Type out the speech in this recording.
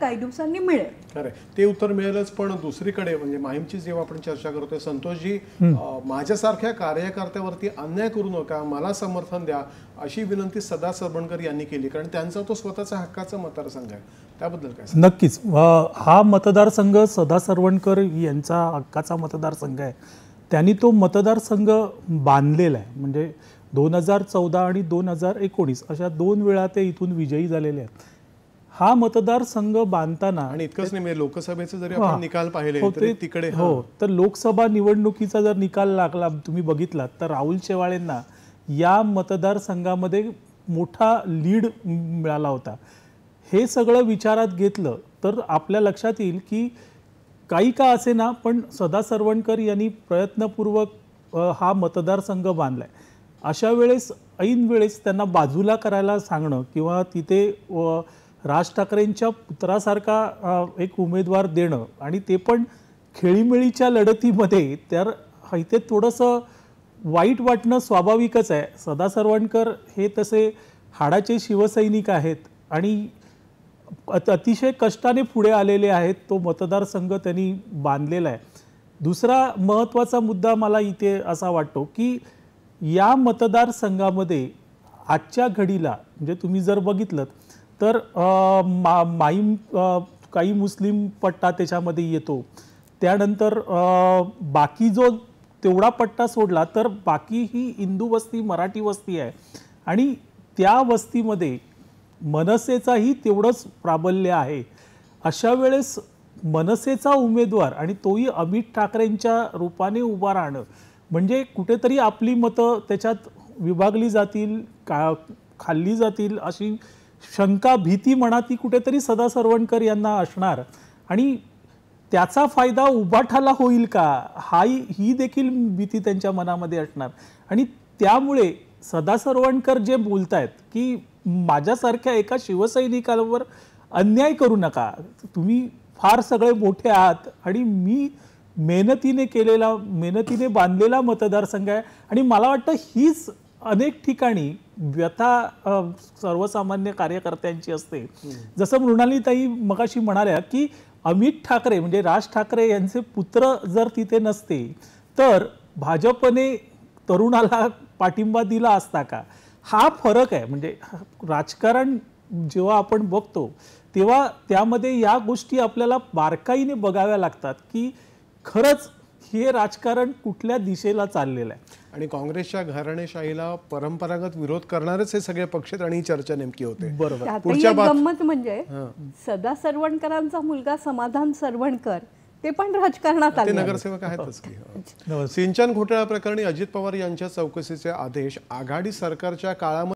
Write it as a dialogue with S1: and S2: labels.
S1: काही दिवसांनी मिळेल ते उत्तर मिळेलच पण दुसरीकडे म्हणजे माहिमची जेव्हा आपण चर्चा करतोय संतोषजी माझ्यासारख्या कार्यकर्त्यावरती अन्याय करू नका मला समर्थन द्या अशी विनंती सदा सरबणकर यांनी केली कारण त्यांचा तो स्वतःचा हक्काचा मतदारसंघ आहे त्याबद्दल काय
S2: नक्कीच हा मतदारसंघ सदा सरवणकर यांचा हक्काचा मतदारसंघ आहे त्यांनी तो मतदारसंघ बांधलेला आहे म्हणजे दोन हजार चौदा आणि दोन हजार एकोणीस अशा दोन वेळा ते इथून विजयी झालेले आहेत हा मतदारसंघ बांधताना आणि इतकंच नाही म्हणजे लोकसभेचे जरी आपण निकाल पाहिले हो, तरी तिकडे हो तर लोकसभा निवडणुकीचा जर निकाल लागला तुम्ही बघितलात तर राहुल शेवाळेंना या मतदारसंघामध्ये मोठा लीड मिळाला होता हे सगळं विचारात घेतलं तर आपल्या लक्षात येईल की काही का असे ना पण सदा सरवणकर यांनी प्रयत्नपूर्वक हा मतदारसंघ बांधलाय अशा वेळेस ऐन वेळेस त्यांना बाजूला करायला सांगणं किंवा तिथे राज ठाकरेंच्या पुत्रासारखा एक उमेदवार देणं आणि ते पण खेळीमेळीच्या लढतीमध्ये तर इथे थोडंसं वाईट वाटणं स्वाभाविकच आहे सदा सरवणकर हे तसे हाडाचे शिवसैनिक आहेत आणि अतिशय कष्टाने पुढे आलेले आहेत तो मतदारसंघ त्यांनी बांधलेला आहे दुसरा महत्त्वाचा मुद्दा मला इथे असा वाटतो की या मतदारसंघामध्ये आजच्या घडीला म्हणजे तुम्ही जर बघितलं तर मा माईम काही मुस्लिम पट्टा त्याच्यामध्ये येतो त्यानंतर बाकी जो तेवढा पट्टा सोडला तर बाकी ही हिंदू वस्ती मराठी वस्ती आहे आणि त्या वस्तीमध्ये मनसेचाही तेवढंच प्राबल्य आहे अशा वेळेस मनसेचा उमेदवार आणि तोही अमित ठाकरेंच्या रूपाने उभा राहणं म्हणजे कुठेतरी आपली मतं त्याच्यात विभागली जातील का खाल्ली जातील अशी शंका भीती म्हणा ती कुठेतरी सदा सदासर्वणकर यांना असणार आणि त्याचा फायदा उभाठाला होईल का हाही ही देखील भीती त्यांच्या मनामध्ये असणार आणि त्यामुळे सदा सदासर्वणकर जे बोलत आहेत की माझ्यासारख्या एका शिवसैनिकावर अन्याय करू नका तुम्ही फार सगळे मोठे आहात आणि मी मेहनतीने केलेला मेहनतीने बांधलेला मतदारसंघ आहे आणि मला वाटतं हीच अनेक ठिकाणी व्यथा सर्वसामान्य कार्यकर्त्यांची असते जसं मृणालीताई मगाशी म्हणाल्या की अमित ठाकरे म्हणजे राज ठाकरे यांचे पुत्र जर तिथे नसते तर भाजपने तरुणाला पाठिंबा दिला असता का हा फरक आहे म्हणजे राजकारण जेव्हा आपण बघतो तेव्हा त्यामध्ये या गोष्टी आपल्याला बारकाईने बघाव्या लागतात की खरंच हे राजकारण कुठल्या दिशेला चाललेलं आहे
S1: आणि काँग्रेसच्या घराणेशाहीला परंपरागत विरोध करणारच हे सगळे पक्ष आणि ही चर्चा नेमकी होते बरोबर पुढच्या
S2: म्हणजे सदा सरवणकरांचा मुलगा समाधान सरवणकर ते पण राजकारणात आले नगरसेवक आहेतच की
S1: सिंचन घोटाळा प्रकरणी अजित पवार यांच्या चौकशीचे आदेश आघाडी सरकारच्या काळामध्ये